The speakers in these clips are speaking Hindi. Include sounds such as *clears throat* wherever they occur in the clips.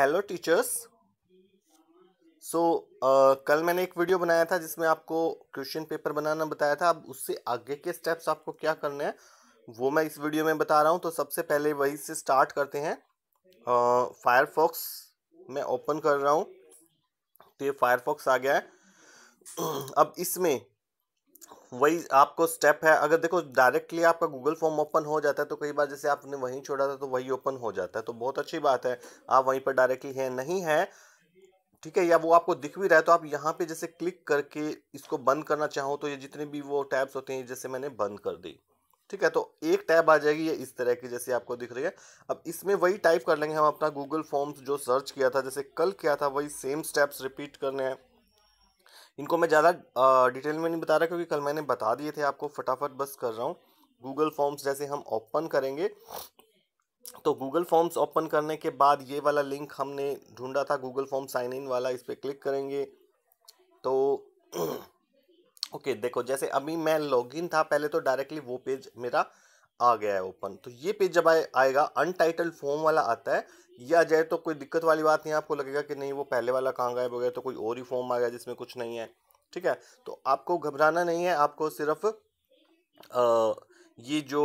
हेलो टीचर्स सो कल मैंने एक वीडियो बनाया था जिसमें आपको क्वेश्चन पेपर बनाना बताया था अब उससे आगे के स्टेप्स आपको क्या करने हैं वो मैं इस वीडियो में बता रहा हूँ तो सबसे पहले वही से स्टार्ट करते हैं फायरफॉक्स uh, मैं ओपन कर रहा हूँ तो ये फायरफॉक्स आ गया है *clears throat* अब इसमें वही आपको स्टेप है अगर देखो डायरेक्टली आपका गूगल फॉर्म ओपन हो जाता है तो कई बार जैसे आपने वहीं छोड़ा था तो वही ओपन हो जाता है तो बहुत अच्छी बात है आप वहीं पर डायरेक्टली है नहीं है ठीक है या वो आपको दिख भी रहा है तो आप यहाँ पे जैसे क्लिक करके इसको बंद करना चाहो तो ये जितने भी वो टैब्स होते हैं जैसे मैंने बंद कर दी ठीक है तो एक टैब आ जाएगी ये इस तरह की जैसे आपको दिख रही है अब इसमें वही टाइप कर लेंगे हम अपना गूगल फॉर्म्स जो सर्च किया था जैसे कल किया था वही सेम स्टेप्स रिपीट करने हैं इनको मैं ज़्यादा डिटेल में नहीं बता रहा क्योंकि कल मैंने बता दिए थे आपको फटाफट बस कर रहा हूँ गूगल फॉर्म्स जैसे हम ओपन करेंगे तो गूगल फॉर्म्स ओपन करने के बाद ये वाला लिंक हमने ढूंढा था गूगल फॉर्म साइन इन वाला इस पर क्लिक करेंगे तो ओके *clears throat* देखो जैसे अभी मैं लॉगिन था पहले तो डायरेक्टली वो पेज मेरा आ गया है ओपन तो ये पेज जब आए आएगा अनटाइटल फॉर्म वाला आता है या जाए तो कोई दिक्कत वाली बात नहीं आपको लगेगा कि नहीं वो पहले वाला कहाँ गायब हो गया तो कोई और ही फॉर्म आ गया जिसमें कुछ नहीं है ठीक है तो आपको घबराना नहीं है आपको सिर्फ आ, ये जो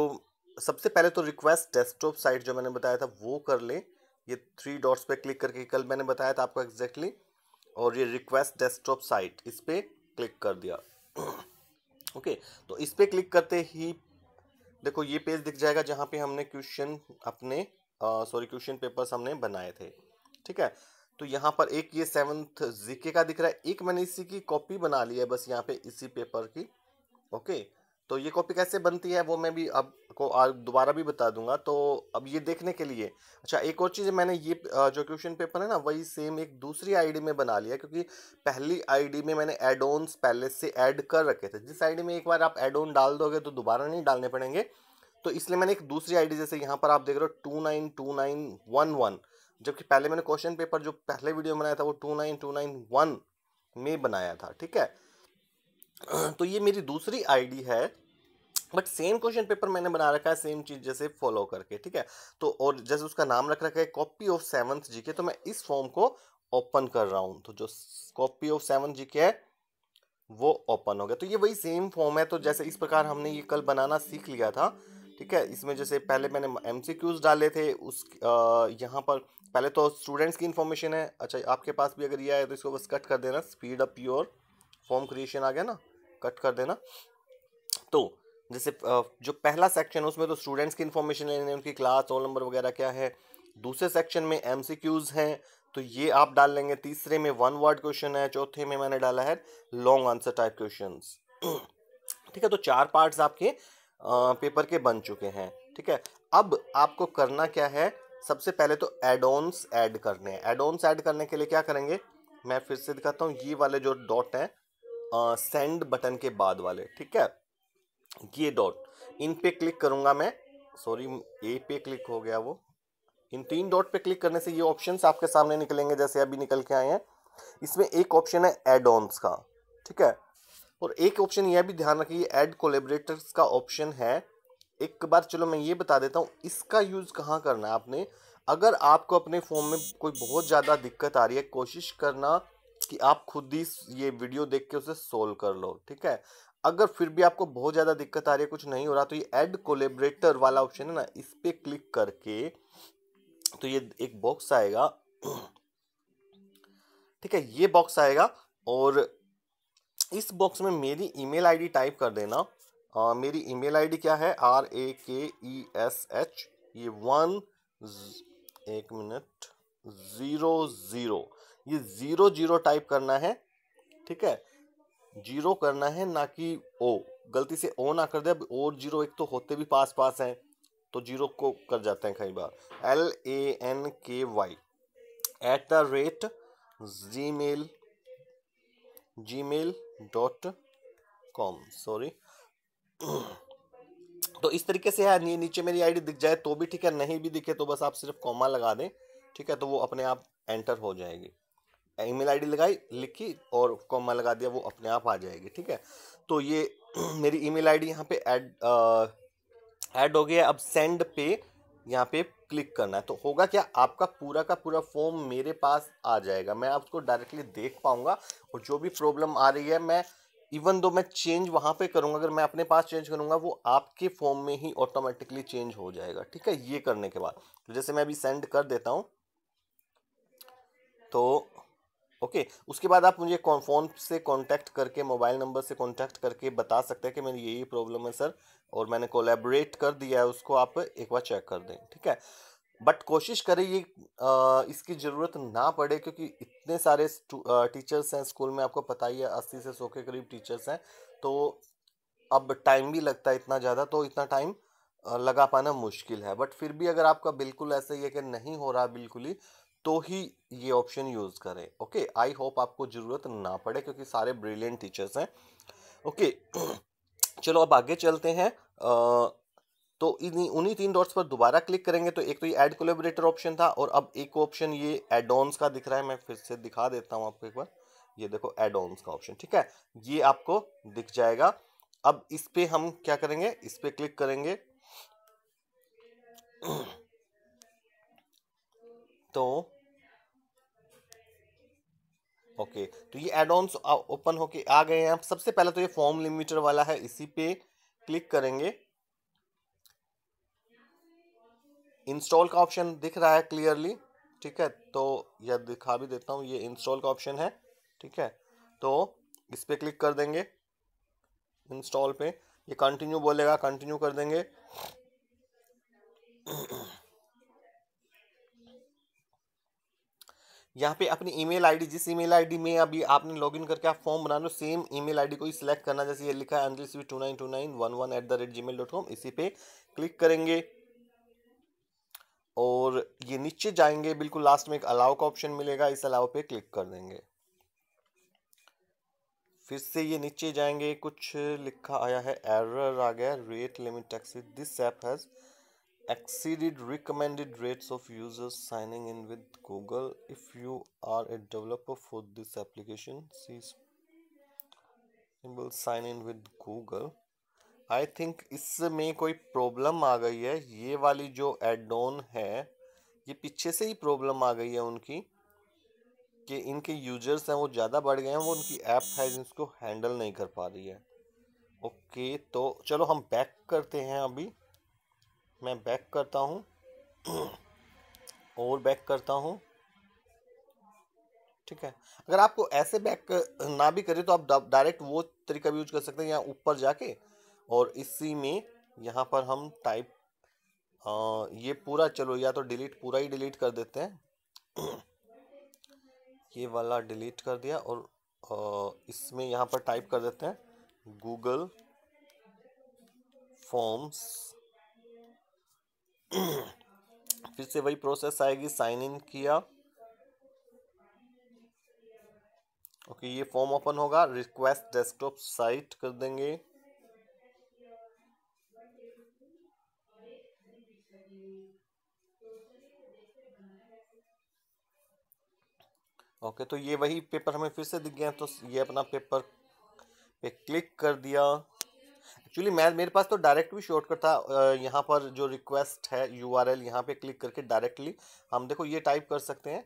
सबसे पहले तो रिक्वेस्ट डेस्कटॉप साइट जो मैंने बताया था वो कर लें ये थ्री डॉट्स पे क्लिक करके कल मैंने बताया था आपको एग्जैक्टली exactly, और ये रिक्वेस्ट डेस्कटॉप साइट इस पर क्लिक कर दिया ओके *clears throat* okay, तो इस पर क्लिक करते ही देखो ये पेज दिख जाएगा जहाँ पे हमने क्वेश्चन अपने सॉरी क्वेश्चन पेपर्स हमने बनाए थे ठीक है तो यहाँ पर एक ये सेवन्थ जीके का दिख रहा है एक मैंने इसी की कॉपी बना ली है बस यहाँ पे इसी पेपर की ओके तो ये कॉपी कैसे बनती है वो मैं भी आपको दोबारा भी बता दूंगा तो अब ये देखने के लिए अच्छा एक और चीज़ मैंने ये जो क्वेश्चन पेपर है ना वही सेम एक दूसरी आईडी में बना लिया क्योंकि पहली आईडी में मैंने एडोन्स पहले से ऐड कर रखे थे जिस आईडी में एक बार आप एडोन डाल दोगे तो दोबारा नहीं डालने पड़ेंगे तो इसलिए मैंने एक दूसरी आईडी जैसे यहाँ पर आप देख रहे हो two nine two nine one one जबकि पहले मैंने क्वेश्चन पेपर जो पहले वीडियो बनाया था वो two nine two nine one में बनाया था ठीक है *clears throat* तो ये मेरी दूसरी आईडी है बट सेम क्वेश्चन पेपर मैंने बना रखा है सेम चीज जैसे फॉलो करके ठीक है तो और जैसे उसका नाम रख रखा है कॉपी ऑफ सेवंथ जी के तो मैं इस फॉर्म को ओपन कर रहा हूँ तो जो कॉपी ऑफ सेवंथ जी के है वो ओपन हो गया तो ये वही सेम फॉर्म है तो जैसे इस प्रकार हमने ये कल बनाना सीख लिया था ठीक है इसमें जैसे पहले मैंने एम डाले थे उस यहाँ पर पहले तो स्टूडेंट्स की इन्फॉर्मेशन है अच्छा आपके पास भी अगर ये आया तो इसको बस कट कर देना speed up your form creation आ गया ना कट कर देना तो जैसे जो पहला सेक्शन है उसमें तो स्टूडेंट्स की इन्फॉर्मेशन लेने उनकी क्लास रोल नंबर वगैरह क्या है दूसरे सेक्शन में एम हैं तो ये आप डाल लेंगे तीसरे में वन वर्ड क्वेश्चन है चौथे में मैंने डाला है लॉन्ग आंसर टाइप क्वेश्चन ठीक है तो चार पार्ट्स आपके पेपर के बन चुके हैं ठीक है अब आपको करना क्या है सबसे पहले तो एड ऐड करने हैं एड ऐड करने के लिए क्या करेंगे मैं फिर से दिखाता हूँ ये वाले जो डॉट हैं सेंड बटन के बाद वाले ठीक है ये डॉट इन पे क्लिक करूँगा मैं सॉरी ए पे क्लिक हो गया वो इन तीन डॉट पे क्लिक करने से ये ऑप्शन आपके सामने निकलेंगे जैसे अभी निकल के आए हैं इसमें एक ऑप्शन है एडोन्स का ठीक है और एक ऑप्शन यह भी ध्यान रखिए ऐड कोलेबरेटर्स का ऑप्शन है एक बार चलो मैं ये बता देता हूँ इसका यूज़ कहाँ करना है आपने अगर आपको अपने फ़ोन में कोई बहुत ज़्यादा दिक्कत आ रही है कोशिश करना कि आप खुद ही ये वीडियो देख के उसे सोल्व कर लो ठीक है अगर फिर भी आपको बहुत ज़्यादा दिक्कत आ रही है कुछ नहीं हो रहा तो ये ऐड कोलेबरेटर वाला ऑप्शन है ना इस पर क्लिक करके तो ये एक बॉक्स आएगा *clears throat* ठीक है ये बॉक्स आएगा और इस बॉक्स में मेरी ईमेल आईडी टाइप कर देना आ, मेरी ईमेल आईडी क्या है R A K E S H ये वन एक मिनट ज़ीरो ज़ीरो ये ज़ीरो जीरो टाइप करना है ठीक है जीरो करना है ना कि ओ गलती से ओ ना कर दे अब और जीरो एक तो होते भी पास पास हैं तो जीरो को कर जाते हैं कई बार L A N K Y at the rate Gmail Gmail dot com sorry तो इस तरीके से है नी, नीचे मेरी आईडी दिख जाए तो भी ठीक है नहीं भी दिखे तो बस आप सिर्फ कॉमा लगा दें ठीक है तो वो अपने आप एंटर हो जाएगी ईमेल आईडी लगाई लिखी और कॉमा लगा दिया वो अपने आप आ जाएगी ठीक है तो ये *clears throat* मेरी ईमेल आईडी यहाँ पे ऐड ऐड हो गया अब सेंड पे यहाँ पे क्लिक करना है तो होगा क्या आपका पूरा का पूरा फॉर्म मेरे पास आ जाएगा मैं आपको डायरेक्टली देख पाऊँगा और जो भी प्रॉब्लम आ रही है मैं इवन दो मैं चेंज वहाँ पे करूँगा अगर मैं अपने पास चेंज करूँगा वो आपके फॉर्म में ही ऑटोमेटिकली चेंज हो जाएगा ठीक है ये करने के बाद तो जैसे मैं अभी सेंड कर देता हूँ तो ओके उसके बाद आप मुझे फोन से कांटेक्ट करके मोबाइल नंबर से कांटेक्ट करके बता सकते हैं कि मेरी यही प्रॉब्लम है सर और मैंने कोलेबोरेट कर दिया है उसको आप एक बार चेक कर दें ठीक है बट कोशिश करें ये इसकी ज़रूरत ना पड़े क्योंकि इतने सारे आ, टीचर्स हैं स्कूल में आपको पता ही है अस्सी से सौ के करीब टीचर्स हैं तो अब टाइम भी लगता है इतना ज़्यादा तो इतना टाइम लगा पाना मुश्किल है बट फिर भी अगर आपका बिल्कुल ऐसा ही है कि नहीं हो रहा बिल्कुल ही तो ही ये ऑप्शन यूज़ करें ओके आई होप आपको ज़रूरत ना पड़े क्योंकि सारे ब्रिलियंट टीचर्स हैं ओके *clears throat* चलो अब आगे चलते हैं आ, तो इन्हीं उन्हीं तीन डॉट्स पर दोबारा क्लिक करेंगे तो एक तो ये ऐड कोलेबरेटर ऑप्शन था और अब एक ऑप्शन ये एड ऑन्स का दिख रहा है मैं फिर से दिखा देता हूँ आपको एक बार ये देखो एड ऑन्स का ऑप्शन ठीक है ये आपको दिख जाएगा अब इस पर हम क्या करेंगे इस पर क्लिक करेंगे *clears throat* तो ओके तो ये एड ऑन ओपन होके आ गए हैं आप सबसे पहले तो ये फॉर्म लिमिटर वाला है इसी पे क्लिक करेंगे इंस्टॉल का ऑप्शन दिख रहा है क्लियरली ठीक है तो यह दिखा भी देता हूं ये इंस्टॉल का ऑप्शन है ठीक है तो इस पर क्लिक कर देंगे इंस्टॉल पे ये कंटिन्यू बोलेगा कंटिन्यू कर देंगे यहाँ पे अपनी ईमेल आईडी जिस ईमेल आईडी में अभी आपने लॉगिन करके आप फॉर्म बना लो सेम ईमेल आईडी को ही सिलेक्ट करना जैसे ये लिखा है Anjali two nine two nine one one at the rate Gmail dot com इसी पे क्लिक करेंगे और ये नीचे जाएंगे बिल्कुल लास्ट में एक अलाउ का ऑप्शन मिलेगा इस अलाउ पे क्लिक कर देंगे फिर से ये नीचे जाएंगे कुछ लिखा आया है एरर आ गया रेट लिमिट टैक्सी this app has exceeded recommended rates of users signing in with Google. If you are a developer for this application, see symbol sign in with Google. I think इसमें कोई प्रॉब्लम आ गई है ये वाली जो एड ऑन है ये पीछे से ही प्रॉब्लम आ गई है उनकी कि इनके यूजर्स हैं वो ज़्यादा बढ़ गए हैं वो उनकी ऐप है जिसको हैंडल नहीं कर पा रही है ओके तो चलो हम बैक करते हैं अभी मैं बैक करता हूँ और बैक करता हूँ ठीक है अगर आपको ऐसे बैक ना भी करें तो आप डायरेक्ट वो तरीका भी यूज कर सकते हैं यहाँ ऊपर जाके और इसी में यहाँ पर हम टाइप आ, ये पूरा चलो या तो डिलीट पूरा ही डिलीट कर देते हैं ये वाला डिलीट कर दिया और इसमें यहाँ पर टाइप कर देते हैं गूगल फॉर्म्स फिर से वही प्रोसेस आएगी साइन इन किया ओके ये फॉर्म ओपन होगा रिक्वेस्ट डेस्कटॉप साइट कर देंगे ओके तो ये वही पेपर हमें फिर से दिख गया तो ये अपना पेपर पे क्लिक कर दिया एक्चुअली मैं मेरे पास तो डायरेक्ट भी शॉर्टकट था यहाँ पर जो रिक्वेस्ट है यू आर एल यहाँ पर क्लिक करके डायरेक्टली हम देखो ये टाइप कर सकते हैं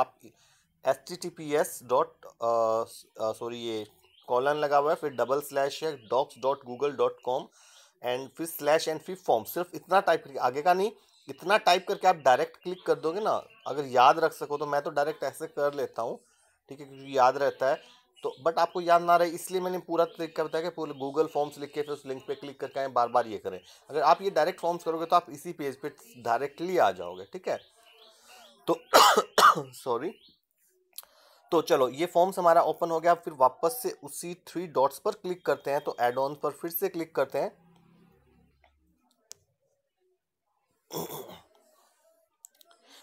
आप S T T P S dot sorry ये कॉलन लगा हुआ है फिर डबल स्लैश है docs dot Google dot com and फिर स्लैश एंड फिर फॉर्म सिर्फ इतना टाइप करके आगे का नहीं इतना टाइप करके आप डायरेक्ट क्लिक कर दोगे ना अगर याद रख सको तो मैं तो डायरेक्ट ऐसे कर लेता हूँ ठीक है क्योंकि याद रहता है तो बट आपको याद ना रहे इसलिए मैंने पूरा तरीका बताया कि पूरे गूगल फॉर्म्स लिख के फिर उस लिंक पे क्लिक करके आए बार बार ये करें अगर आप ये डायरेक्ट फॉर्म्स करोगे तो आप इसी पेज पे डायरेक्टली आ जाओगे ठीक है तो सॉरी *coughs* तो चलो ये फॉर्म्स हमारा ओपन हो गया फिर वापस से उसी थ्री डॉट्स पर क्लिक करते हैं तो एड ऑन पर फिर से क्लिक करते हैं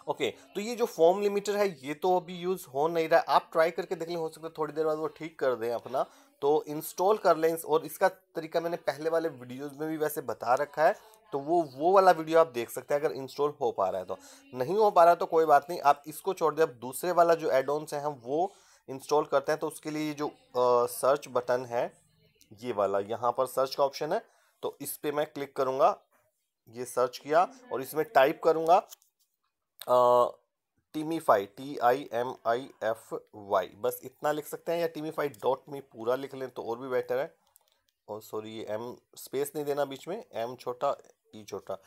ओके तो ये जो फॉर्म लिमिटर है ये तो अभी यूज़ हो नहीं रहा है आप ट्राई करके देख लें हो सकता है थोड़ी देर बाद वो ठीक कर दें अपना तो इंस्टॉल कर लें और इसका तरीका मैंने पहले वाले वीडियोज़ में भी वैसे बता रखा है तो वो वो वाला वीडियो आप देख सकते हैं अगर इंस्टॉल हो पा रहा है तो नहीं हो पा रहा है तो कोई बात नहीं आप इसको छोड़ दें अब दूसरे वाला जो एड है हम वो इंस्टॉल करते हैं तो उसके लिए जो आ, सर्च बटन है ये वाला यहाँ पर सर्च का ऑप्शन है तो इस पर मैं क्लिक करूँगा ये सर्च किया और इसमें टाइप करूँगा Timify T I M I F Y बस इतना लिख सकते हैं या टीमीफाई डॉट मी पूरा लिख लें तो और भी बेटर है और सॉरी ये एम स्पेस नहीं देना बीच में एम छोटा ई e छोटा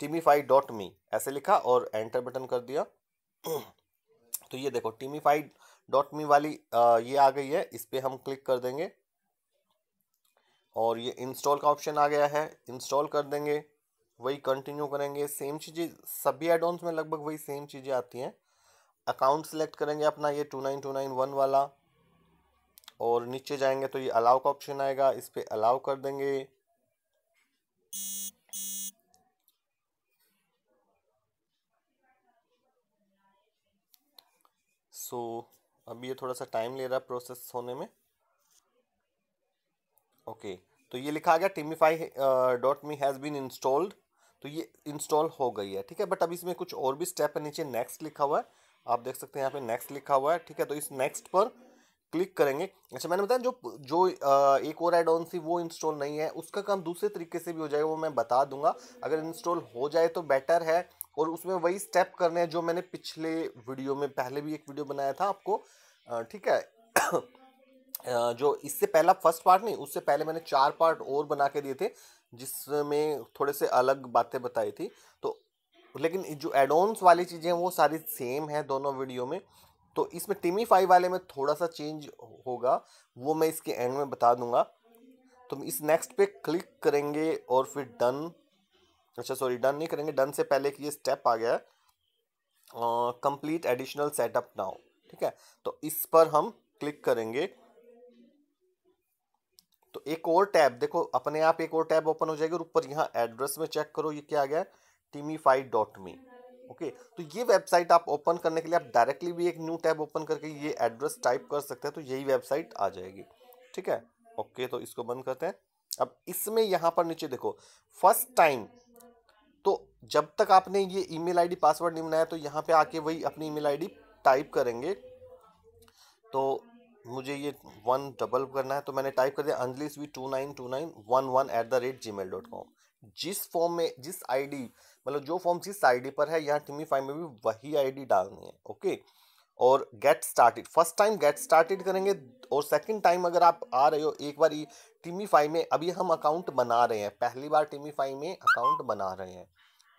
टीमीफाई डॉट मी ऐसे लिखा और एंटर बटन कर दिया तो ये देखो टीमीफाई डॉट मी वाली आ, ये आ गई है इस पर हम क्लिक कर देंगे और ये इंस्टॉल का ऑप्शन आ गया है इंस्टॉल कर देंगे वही कंटिन्यू करेंगे सेम चीज़ें सभी एड ऑन्स में लगभग वही सेम चीज़ें आती हैं अकाउंट सेलेक्ट करेंगे अपना ये two nine two nine one वाला और नीचे जाएंगे तो ये अलाउ का ऑप्शन आएगा इस पर अलाउ कर देंगे सो so, अभी ये थोड़ा सा टाइम ले रहा है प्रोसेस होने में ओके okay. तो ये लिखा गया Timify dot me has been installed तो ये इंस्टॉल हो गई है ठीक है बट अब इसमें कुछ और भी स्टेप है नीचे नेक्स्ट लिखा हुआ है आप देख सकते हैं यहाँ पे नेक्स्ट लिखा हुआ है ठीक है तो इस नेक्स्ट पर क्लिक करेंगे अच्छा मैंने बताया जो जो एक और एड ऑन सी वो इंस्टॉल नहीं है उसका काम दूसरे तरीके से भी हो जाएगा वो मैं बता दूंगा अगर इंस्टॉल हो जाए तो बेटर है और उसमें वही स्टेप करने हैं जो मैंने पिछले वीडियो में पहले भी एक वीडियो बनाया था आपको ठीक है *coughs* जो इससे पहला फर्स्ट पार्ट नहीं उससे पहले मैंने चार पार्ट और बना के दिए थे जिसमें थोड़े से अलग बातें बताई थी तो लेकिन जो एडोन्स वाली चीज़ें हैं वो सारी सेम है दोनों वीडियो में तो इसमें टिमी फाइव वाले में थोड़ा सा चेंज होगा वो मैं इसके एंड में बता दूंगा तो इस नेक्स्ट पे क्लिक करेंगे और फिर डन अच्छा सॉरी डन नहीं करेंगे डन से पहले कि ये स्टेप आ गया कंप्लीट एडिशनल सेटअप नाउ ठीक है तो इस पर हम क्लिक करेंगे तो एक और टैब देखो अपने आप एक और टैब ओपन हो जाएगी और ऊपर यहाँ एड्रेस में चेक करो ये क्या आ गया टीमीफाई डॉट मी ओके तो ये वेबसाइट आप ओपन करने के लिए आप डायरेक्टली भी एक न्यू टैब ओपन करके ये एड्रेस टाइप कर सकते हैं तो यही वेबसाइट आ जाएगी ठीक है ओके तो इसको बंद करते हैं अब इसमें यहाँ पर नीचे देखो फर्स्ट टाइम तो जब तक आपने ये ईमेल आईडी पासवर्ड नहीं बनाया तो यहाँ पे आके वही अपनी ईमेल आईडी टाइप करेंगे तो मुझे ये वन डबल करना है तो मैंने टाइप कर दिया Anjali V two nine two nine one one at the rate Gmail dot com जिस फॉर्म में जिस आईडी मतलब जो फॉर्म जिस आईडी पर है यहाँ टिमी फाइव में भी वही आईडी डालनी है ओके और get started first time get started करेंगे और सेकंड टाइम अगर आप आ रहे हो एक बार टिमी फाइव में अभी हम अकाउंट बना रहे हैं पहली बार टिमी फाइव में अकाउंट बना रहे हैं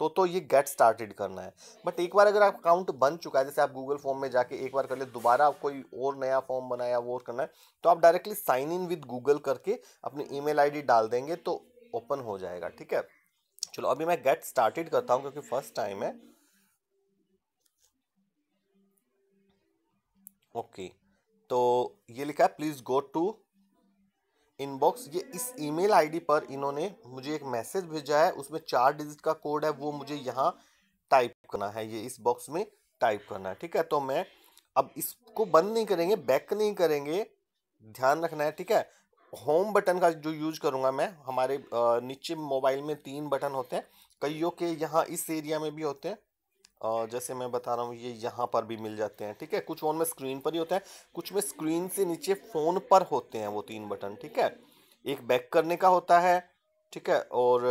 तो तो ये गेट स्टार्टेड करना है बट एक बार अगर आप अकाउंट बन चुका है जैसे आप गूगल फॉर्म में जाके एक बार कर ले दोबारा कोई और नया फॉर्म बनाया वो करना है तो आप directly sign in with Google करके अपनी ईमेल आईडी डाल देंगे तो ओपन हो जाएगा ठीक है चलो अभी मैं गेट स्टार्टेड करता हूँ क्योंकि फर्स्ट टाइम है ओके okay. तो ये लिखा है प्लीज़ गो टू इनबॉक्स ये इस ईमेल आईडी पर इन्होंने मुझे एक मैसेज भेजा है उसमें चार डिजिट का कोड है वो मुझे यहाँ टाइप करना है ये इस बॉक्स में टाइप करना है ठीक है तो मैं अब इसको बंद नहीं करेंगे बैक नहीं करेंगे ध्यान रखना है ठीक है होम बटन का जो यूज करूँगा मैं हमारे नीचे मोबाइल में तीन बटन होते हैं कईयों के यहाँ इस एरिया में भी होते हैं और जैसे मैं बता रहा हूँ ये यहाँ पर भी मिल जाते हैं ठीक है कुछ फ़ोन में स्क्रीन पर ही होते हैं कुछ में स्क्रीन से नीचे फ़ोन पर होते हैं वो तीन बटन ठीक है एक बैक करने का होता है ठीक है और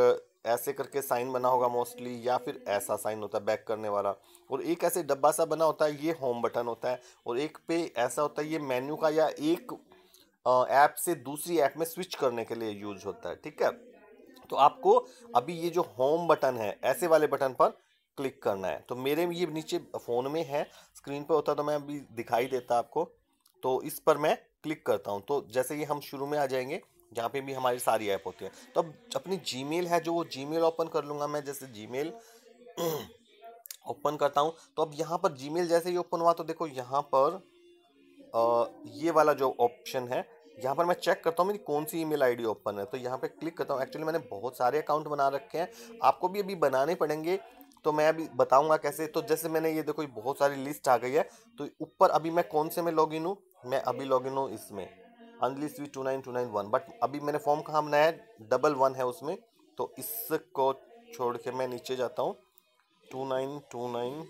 ऐसे करके साइन बना होगा मोस्टली या फिर ऐसा साइन होता है बैक करने वाला और एक ऐसे डब्बा सा बना होता है ये होम बटन होता है और एक पे ऐसा होता है ये मेन्यू का या एक ऐप से दूसरी ऐप में स्विच करने के लिए यूज होता है ठीक है तो आपको अभी ये जो होम बटन है ऐसे वाले बटन पर क्लिक करना है तो मेरे ये नीचे फ़ोन में है स्क्रीन पर होता तो मैं अभी दिखाई देता आपको तो इस पर मैं क्लिक करता हूँ तो जैसे ये हम शुरू में आ जाएंगे जहाँ पे भी हमारी सारी ऐप होती है तो अब अपनी जी है जो वो जी ओपन कर लूँगा मैं जैसे जी *clears throat* ओपन करता हूँ तो अब यहाँ पर जी जैसे ही ओपन हुआ तो देखो यहाँ पर आ, ये वाला जो ऑप्शन है यहाँ पर मैं चेक करता हूँ मेरी कौन सी ईमेल आईडी ओपन है तो यहाँ पे क्लिक करता हूँ एक्चुअली मैंने बहुत सारे अकाउंट बना रखे हैं आपको भी अभी बनाने पड़ेंगे तो मैं अभी बताऊंगा कैसे तो जैसे मैंने ये देखो बहुत सारी लिस्ट आ गई है तो ऊपर अभी मैं कौन से में लॉग इन हूँ मैं अभी लॉग इन हूँ इसमें अनलिस्ट वी two nine two nine one but अभी मैंने फॉर्म कहाँ बनाया है डबल वन है उसमें तो इसको छोड़ के मैं नीचे जाता हूँ two nine two nine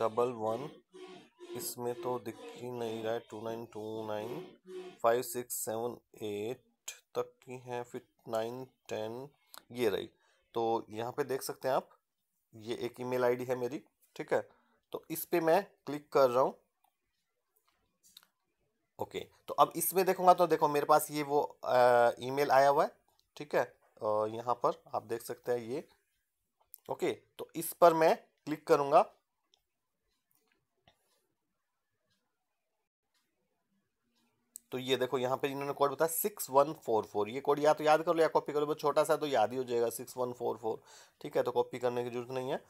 double one इसमें तो दिख ही नहीं रहा है two nine two nine five six seven eight तक की है फिर नाइन टेन ये रही तो यहाँ पे देख सकते हैं आप ये एक ईमेल आईडी है मेरी ठीक है तो इस पर मैं क्लिक कर रहा हूँ ओके तो अब इसमें देखूंगा तो देखो मेरे पास ये वो ईमेल आया हुआ है ठीक है यहाँ पर आप देख सकते हैं ये ओके तो इस पर मैं क्लिक करूंगा तो ये देखो यहाँ पर इन्होंने कोड बताया सिक्स वन फोर फोर ये कोड या तो याद कर लो या कॉपी कर लो छोटा सा तो याद ही हो जाएगा सिक्स वन फोर फोर ठीक है तो कॉपी करने की जरूरत नहीं है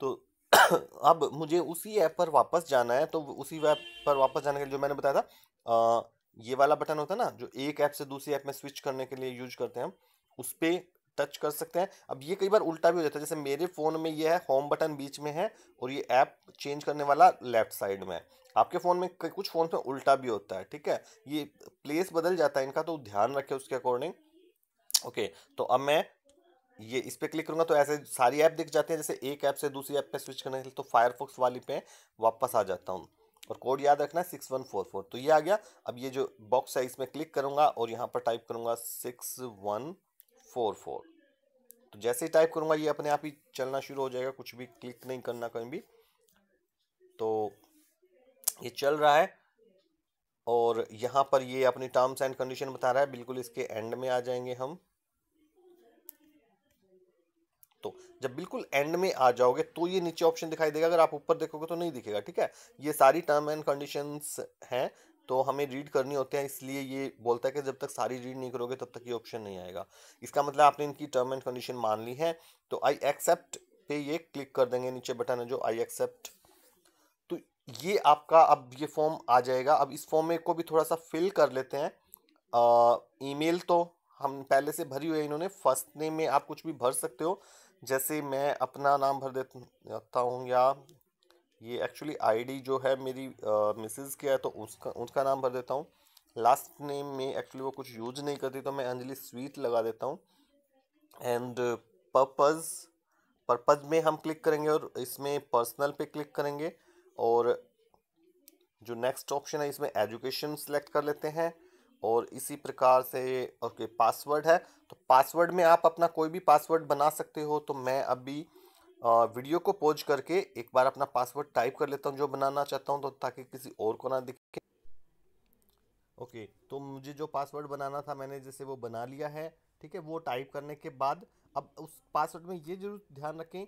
तो *coughs* अब मुझे उसी ऐप पर वापस जाना है तो उसी ऐप पर वापस जाने के लिए जो मैंने बताया था आ, ये वाला बटन होता है ना जो एक ऐप से दूसरी ऐप में स्विच करने के लिए यूज करते हैं हम उस पर टच कर सकते हैं अब ये कई बार उल्टा भी हो जाता है जैसे मेरे फ़ोन में ये है होम बटन बीच में है और ये ऐप चेंज करने वाला लेफ्ट साइड में है आपके फ़ोन में कुछ फ़ोन में उल्टा भी होता है ठीक है ये प्लेस बदल जाता है इनका तो ध्यान रखें उसके अकॉर्डिंग ओके तो अब मैं ये इस पर क्लिक करूँगा तो ऐसे सारी ऐप दिख जाती हैं जैसे एक ऐप से दूसरी ऐप पर स्विच करने के लिए तो फायरफॉक्स वाली पे वापस आ जाता हूँ और कोड याद रखना है सिक्स वन फोर फोर तो ये आ गया अब ये जो बॉक्स है इसमें क्लिक करूँगा और यहाँ पर टाइप करूँगा सिक्स वन फोर फोर तो जैसे ही टाइप करूँगा ये अपने आप ही चलना शुरू हो जाएगा कुछ भी क्लिक नहीं करना कहीं भी तो ये चल रहा है और यहाँ पर ये अपनी टर्म्स एंड कंडीशन बता रहा है बिल्कुल इसके एंड में आ जाएंगे हम तो जब बिल्कुल एंड में आ जाओगे तो ये नीचे ऑप्शन दिखाई देगा अगर आप ऊपर देखोगे तो नहीं दिखेगा ठीक है ये सारी टर्म एंड कंडीशंस हैं तो हमें रीड करनी होते हैं इसलिए ये बोलता है कि जब तक सारी रीड नहीं करोगे तब तक ये ऑप्शन नहीं आएगा इसका मतलब आपने इनकी टर्म एंड कंडीशन मान ली है तो आई एक्सेप्ट पे ये क्लिक कर देंगे नीचे बटन है जो आई एक्सेप्ट तो ये आपका अब ये फॉर्म आ जाएगा अब इस फॉर्म में को भी थोड़ा सा फिल कर लेते हैं ईमेल तो हम पहले से भरी हुई है इन्होंने फर्स्ट नेम में आप कुछ भी भर सकते हो जैसे मैं अपना नाम भर देता हूँ या ये एक्चुअली आईडी जो है मेरी मिसेज की है तो उसका उसका नाम भर देता हूँ लास्ट नेम में एक्चुअली वो कुछ यूज नहीं करती तो मैं अंजलि स्वीट लगा देता हूँ एंड पर्पज़ पर्पज़ में हम क्लिक करेंगे और इसमें पर्सनल पे क्लिक करेंगे और जो नेक्स्ट ऑप्शन है इसमें एजुकेशन सेलेक्ट कर लेते हैं और इसी प्रकार से ओके पासवर्ड है तो पासवर्ड में आप अपना कोई भी पासवर्ड बना सकते हो तो मैं अभी वीडियो को पोज करके एक बार अपना पासवर्ड टाइप कर लेता हूँ जो बनाना चाहता हूँ तो ताकि किसी और को ना दिखे ओके तो मुझे जो पासवर्ड बनाना था मैंने जैसे वो बना लिया है ठीक है वो टाइप करने के बाद अब उस पासवर्ड में ये जरूर ध्यान रखें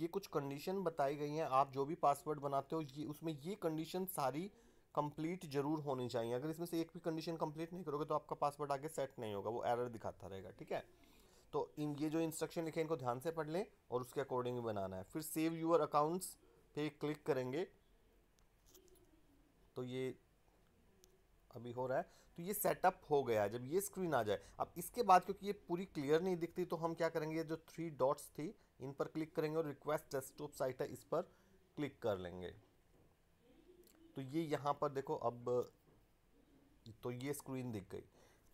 ये कुछ कंडीशन बताई गई हैं आप जो भी पासवर्ड बनाते हो ये उसमें ये कंडीशन सारी कंप्लीट जरूर होनी चाहिए अगर इसमें से एक भी कंडीशन कंप्लीट नहीं करोगे तो आपका पासवर्ड आगे सेट नहीं होगा वो एरर दिखाता रहेगा ठीक है तो इन ये जो इंस्ट्रक्शन लिखे इनको ध्यान से पढ़ लें और उसके अकॉर्डिंग बनाना है फिर सेव यूर अकाउंट्स पे क्लिक करेंगे तो ये अभी हो रहा है तो ये सेटअप हो गया जब ये स्क्रीन आ जाए अब इसके बाद क्योंकि ये पूरी क्लियर नहीं दिखती तो हम क्या करेंगे जो थ्री डॉट्स थी इन पर क्लिक करेंगे और रिक्वेस्ट डेस्कटॉप साइट है इस पर क्लिक कर लेंगे तो ये यहाँ पर देखो अब तो ये स्क्रीन दिख गई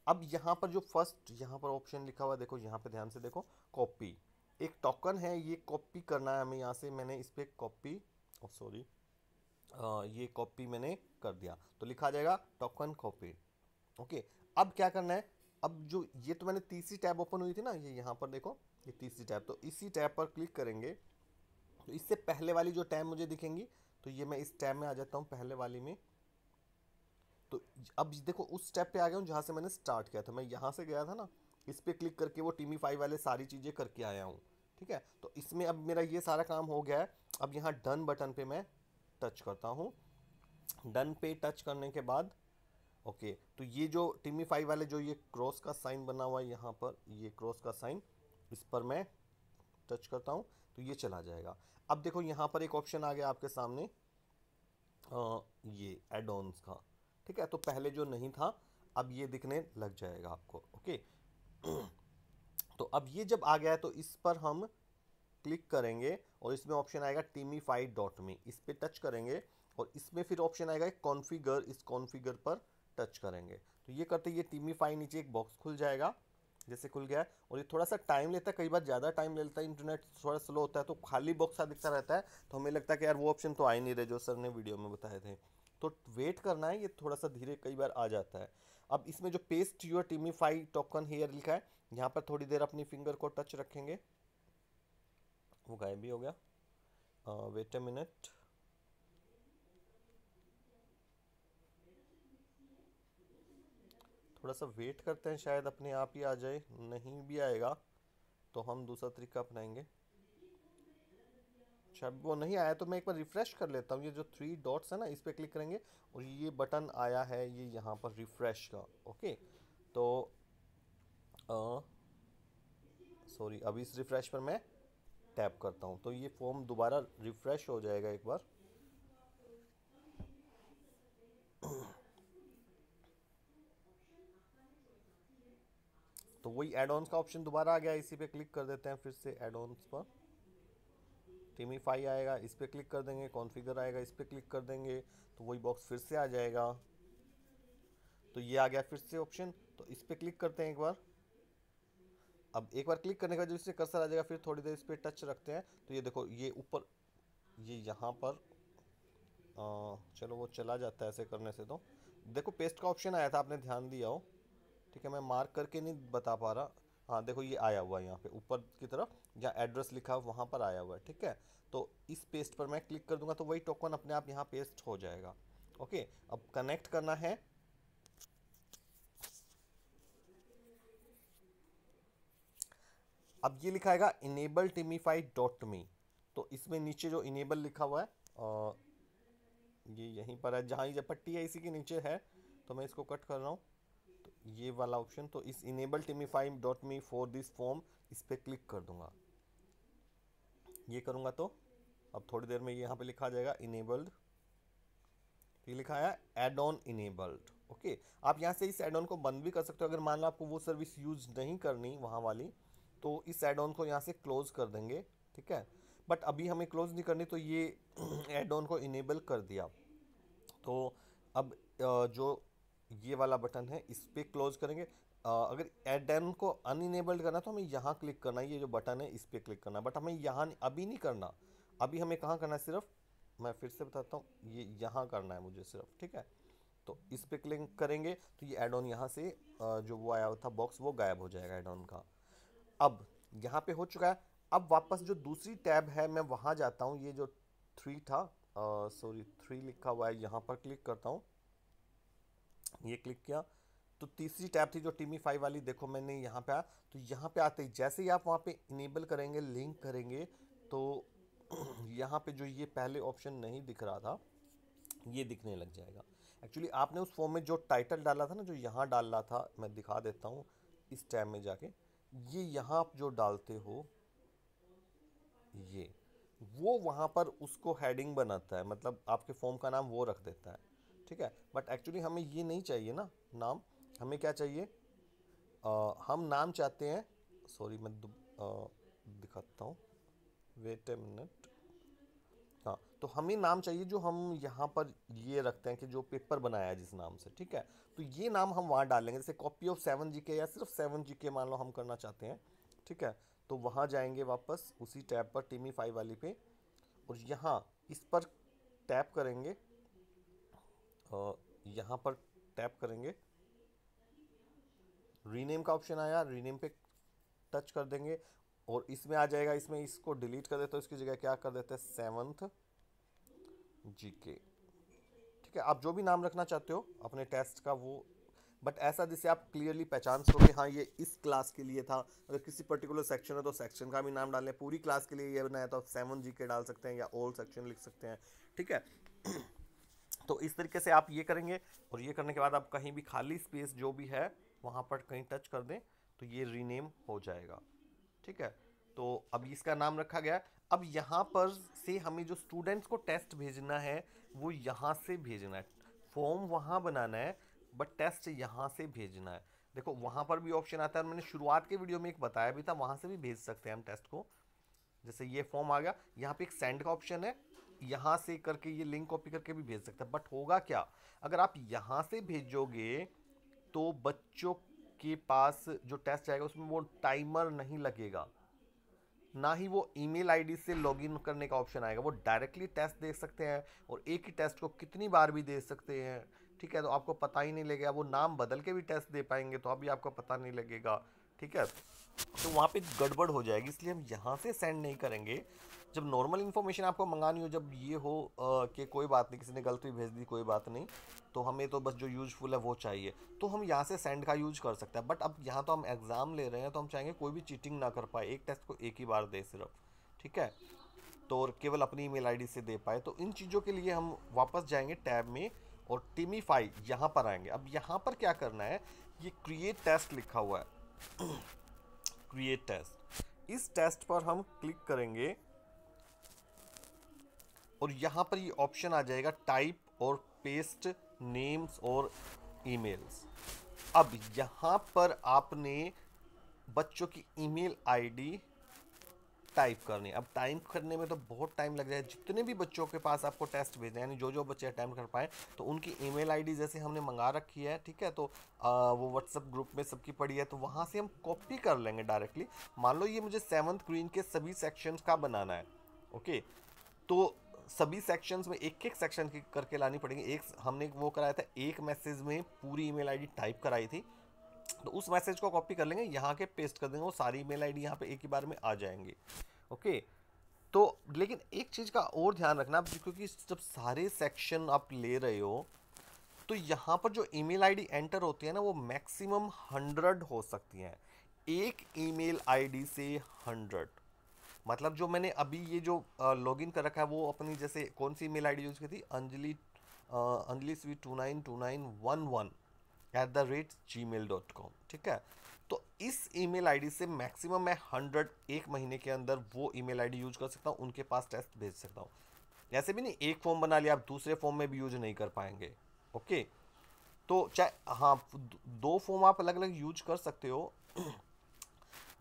अब यहाँ पर जो फर्स्ट यहाँ पर ऑप्शन लिखा हुआ देखो यहाँ पे ध्यान से देखो कॉपी एक टोकन है ये कॉपी करना है हमें यहाँ से मैंने इस पर कॉपी सॉरी ये कॉपी मैंने कर दिया तो लिखा जाएगा टोकन कॉपी ओके अब क्या करना है अब जो ये तो मैंने तीसरी टैब ओपन हुई थी ना ये यहाँ पर देखो ये तीसरी टैब तो इसी टैब पर क्लिक करेंगे तो इससे पहले वाली जो टैब मुझे दिखेंगी तो ये मैं इस टैब में आ जाता हूँ पहले वाली में तो अब देखो उस स्टेप पे आ गया हूँ जहाँ से मैंने स्टार्ट किया था मैं यहाँ से गया था ना इस पर क्लिक करके वो टीमी फाइव e वाले सारी चीज़ें करके आया हूँ ठीक है तो इसमें अब मेरा ये सारा काम हो गया है अब यहाँ डन बटन पे मैं टच करता हूँ डन पे टच करने के बाद ओके तो ये जो टीमी फाइव e वाले जो ये क्रॉस का साइन बना हुआ है यहाँ पर ये क्रॉस का साइन इस पर मैं टच करता हूँ तो ये चला जाएगा अब देखो यहाँ पर एक ऑप्शन आ गया आपके सामने आ, ये एडोन्स का ठीक है तो पहले जो नहीं था अब ये दिखने लग जाएगा आपको ओके *clears throat* तो अब ये जब आ गया है तो इस पर हम क्लिक करेंगे और इसमें ऑप्शन आएगा टीमी डॉट मी इस पर टच करेंगे और इसमें फिर ऑप्शन आएगा कॉन्फ़िगर इस कॉन्फ़िगर पर टच करेंगे तो ये करते ये टीमीफाई नीचे एक बॉक्स खुल जाएगा जैसे खुल गया है और ये थोड़ा सा टाइम लेता है कई बार ज़्यादा टाइम ले लेता है इंटरनेट थोड़ा स्लो होता है तो खाली बॉक्स दिखता रहता है तो हमें लगता है कि यार वो ऑप्शन तो आ ही नहीं रहे जो सर ने वीडियो में बताए थे तो वेट करना है ये थोड़ा सा धीरे कई बार आ जाता है अब इसमें जो paste your Timify token here लिखा है यहाँ पर थोड़ी देर अपनी फिंगर को टच रखेंगे वो गायब भी हो गया वेट अ मिनट थोड़ा सा वेट करते हैं शायद अपने आप ही आ जाए नहीं भी आएगा तो हम दूसरा तरीका अपनाएंगे शायद वो नहीं आया तो मैं एक बार रिफ़्रेश कर लेता हूँ ये जो थ्री डॉट्स है ना इस पर क्लिक करेंगे और ये बटन आया है ये यहाँ पर रिफ़्रेश का ओके तो सॉरी अब इस रिफ़्रेश पर मैं टैप करता हूँ तो ये फॉर्म दोबारा रिफ़्रेश हो जाएगा एक बार तो वही एडोन्स का ऑप्शन दोबारा आ गया इसी पे क्लिक कर देते हैं फिर से एडोन्स पर टीमीफाई आएगा इस पर क्लिक कर देंगे कॉन्फ़िगर आएगा इस पर क्लिक कर देंगे तो वही बॉक्स फिर से आ जाएगा तो ये आ गया फिर से ऑप्शन तो इस पर क्लिक करते हैं एक बार अब एक बार क्लिक करने के बाद जब इससे कर्सर आ जाएगा फिर थोड़ी देर इस पर टच रखते हैं तो ये देखो ये ऊपर ये यहाँ पर आ, चलो वो चला जाता है ऐसे करने से तो देखो पेस्ट का ऑप्शन आया था आपने ध्यान दिया हो ठीक है मैं मार्क करके नहीं बता पा रहा हाँ देखो ये आया हुआ है यहाँ पे ऊपर की तरफ जहाँ एड्रेस लिखा है वहाँ पर आया हुआ है ठीक है तो इस पेस्ट पर मैं क्लिक कर दूंगा तो वही टोकन अपने आप यहाँ पेस्ट हो जाएगा ओके अब कनेक्ट करना है अब ये लिखा है इनेबल टिमीफाई डॉट मी तो इसमें नीचे जो इनेबल लिखा हुआ है आ, ये यहीं पर है जहाँ ये पट्टी है इसी के नीचे है तो मैं इसको कट कर रहा हूँ ये वाला ऑप्शन तो इस enable Timify dot me for this form इस पर क्लिक कर दूंगा ये करूंगा तो अब थोड़ी देर में यहाँ पे लिखा जाएगा इनेबल्ड ये लिखा है एड ऑन इनेबल्ड ओके आप यहाँ से इस एड ऑन को बंद भी कर सकते हो अगर मान लो आपको वो सर्विस यूज नहीं करनी वहाँ वाली तो इस एड ऑन को यहाँ से क्लोज कर देंगे ठीक है बट अभी हमें क्लोज नहीं करनी तो ये एड *clears throat* ऑन को इनेबल कर दिया तो अब जो ये वाला बटन है इस पर क्लोज करेंगे आ, अगर एड एन को अनइनेबल्ड करना तो हमें यहाँ क्लिक करना है ये जो बटन है इस पर क्लिक करना बट हमें यहाँ अभी नहीं करना अभी हमें कहाँ करना है सिर्फ मैं फिर से बताता हूँ ये यहाँ करना है मुझे सिर्फ ठीक है तो इस पर क्लिक करेंगे तो ये एड ऑन यहाँ से जो वो आया था बॉक्स वो गायब हो जाएगा एड ऑन का अब यहाँ पे हो चुका है अब वापस जो दूसरी टैब है मैं वहाँ जाता हूँ ये जो थ्री था सॉरी थ्री लिखा हुआ है यहाँ पर क्लिक करता हूँ ये क्लिक किया तो तीसरी टैब थी जो टीमी e फाइव वाली देखो मैंने यहाँ पे आया तो यहाँ पे आते ही जैसे ही आप वहाँ पे इनेबल करेंगे लिंक करेंगे तो *clears throat* यहाँ पे जो ये पहले ऑप्शन नहीं दिख रहा था ये दिखने लग जाएगा एक्चुअली आपने उस फॉर्म में जो टाइटल डाला था ना जो यहाँ डाल रहा था मैं दिखा देता हूँ इस टैब में जाके ये यहाँ आप जो डालते हो ये वो वहाँ पर उसको हेडिंग बनाता है मतलब आपके फॉर्म का नाम वो रख देता है ठीक है बट एक्चुअली हमें ये नहीं चाहिए ना नाम हमें क्या चाहिए आ, हम नाम चाहते हैं सॉरी मैं आ, दिखाता हूँ वेट ए मिनट हाँ तो हमें नाम चाहिए जो हम यहाँ पर ये रखते हैं कि जो पेपर बनाया है जिस नाम से ठीक है तो ये नाम हम वहाँ डालेंगे जैसे कॉपी ऑफ सेवन जी के या सिर्फ सेवन जी के मान लो हम करना चाहते हैं ठीक है तो वहाँ जाएंगे वापस उसी टैब पर टीमी फाइव वाली पे और यहाँ इस पर टैप करेंगे यहाँ पर टैप करेंगे रीनेम का ऑप्शन आया रीनेम पे टच कर देंगे और इसमें आ जाएगा इसमें इसको डिलीट कर देते हो इसकी जगह क्या कर देते हैं सेवन्थ जी के ठीक है आप जो भी नाम रखना चाहते हो अपने टेस्ट का वो बट ऐसा जिसे आप क्लियरली पहचान सको कि हाँ ये इस क्लास के लिए था अगर किसी पर्टिकुलर सेक्शन है तो सेक्शन का भी नाम डालें पूरी क्लास के लिए ये बनाया तो आप सेवन जी के डाल सकते हैं या ओल्ड सेक्शन लिख सकते हैं ठीक है तो इस तरीके से आप ये करेंगे और ये करने के बाद आप कहीं भी खाली स्पेस जो भी है वहाँ पर कहीं टच कर दें तो ये रीनेम हो जाएगा ठीक है तो अब इसका नाम रखा गया अब यहाँ पर से हमें जो स्टूडेंट्स को टेस्ट भेजना है वो यहाँ से भेजना है फॉर्म वहाँ बनाना है बट टेस्ट यहाँ से भेजना है देखो वहाँ पर भी ऑप्शन आता है मैंने शुरुआत के वीडियो में एक बताया भी था वहाँ से भी भेज सकते हैं हम टेस्ट को जैसे ये फॉर्म आ गया यहाँ पे एक सेंड का ऑप्शन है यहाँ से करके ये लिंक कॉपी करके भी भेज सकते हैं बट होगा क्या अगर आप यहाँ से भेजोगे तो बच्चों के पास जो टेस्ट जाएगा उसमें वो टाइमर नहीं लगेगा ना ही वो ईमेल आईडी से लॉगिन करने का ऑप्शन आएगा वो डायरेक्टली टेस्ट दे सकते हैं और एक ही टेस्ट को कितनी बार भी दे सकते हैं ठीक है तो आपको पता ही नहीं लगेगा वो नाम बदल के भी टेस्ट दे पाएंगे तो अभी आपको पता नहीं लगेगा ठीक है तो वहाँ पे गड़बड़ हो जाएगी इसलिए हम यहाँ से सेंड नहीं करेंगे जब नॉर्मल इन्फॉर्मेशन आपको मंगानी हो जब ये हो कि कोई बात नहीं किसी ने गलत भी भेज दी कोई बात नहीं तो हमें तो बस जो यूजफुल है वो चाहिए तो हम यहाँ से सेंड का यूज कर सकते हैं बट अब यहाँ तो हम एग्ज़ाम ले रहे हैं तो हम चाहेंगे कोई भी चीटिंग ना कर पाए एक टेस्ट को एक ही बार दे सिर्फ ठीक है तो केवल अपनी ईमेल आईडी से दे पाए तो इन चीज़ों के लिए हम वापस जाएंगे टैब में और टिमीफाई यहाँ पर आएंगे अब यहाँ पर क्या करना है ये क्रिएट टेस्ट लिखा हुआ है क्रिएट *clears throat* टेस्ट इस टेस्ट पर हम क्लिक करेंगे और यहाँ पर ये ऑप्शन आ जाएगा टाइप और पेस्ट नेम्स और ईमेल्स अब यहाँ पर आपने बच्चों की ईमेल आईडी टाइप करनी अब टाइप करने में तो बहुत टाइम लग जाए जितने भी बच्चों के पास आपको टेस्ट भेजना है यानी जो जो बच्चे अटैम्प्ट कर पाए तो उनकी ईमेल आईडी जैसे हमने मंगा रखी है ठीक है तो आ, वो व्हाट्सअप ग्रुप में सबकी पड़ी है तो वहाँ से हम कॉपी कर लेंगे डायरेक्टली मान लो ये मुझे सेवन्थ ग्रीन के सभी सेक्शन का बनाना है ओके तो सभी सेक्शंस में एक एक सेक्शन की करके लानी पड़ेगी एक हमने वो कराया था एक मैसेज में पूरी ईमेल आईडी टाइप कराई थी तो उस मैसेज को कॉपी कर लेंगे यहाँ के पेस्ट कर देंगे वो सारी ईमेल आईडी यहाँ पे एक ही बार में आ जाएंगे ओके तो लेकिन एक चीज़ का और ध्यान रखना आप क्योंकि जब सारे सेक्शन आप ले रहे हो तो यहाँ पर जो ईमेल आईडी एंटर होती है ना वो मैक्सिमम हंड्रेड हो सकती हैं एक ईमेल आईडी से हंड्रेड मतलब जो मैंने अभी ये जो लॉगिन कर रखा है वो अपनी जैसे कौन सी मेल आईडी यूज़ की थी Anjali Anjali sweet two nine two nine one one at the rate Gmail dot com ठीक है तो इस ईमेल आईडी से मैक्सिमम मैं हंड्रेड एक महीने के अंदर वो ईमेल आईडी यूज कर सकता हूँ उनके पास टेस्ट भेज सकता हूँ ऐसे भी नहीं एक फॉर्म बना लिया आप दूसरे फॉर्म में भी यूज नहीं कर पाएंगे ओके तो चाहे हाँ दो फॉर्म आप अलग अलग यूज कर सकते हो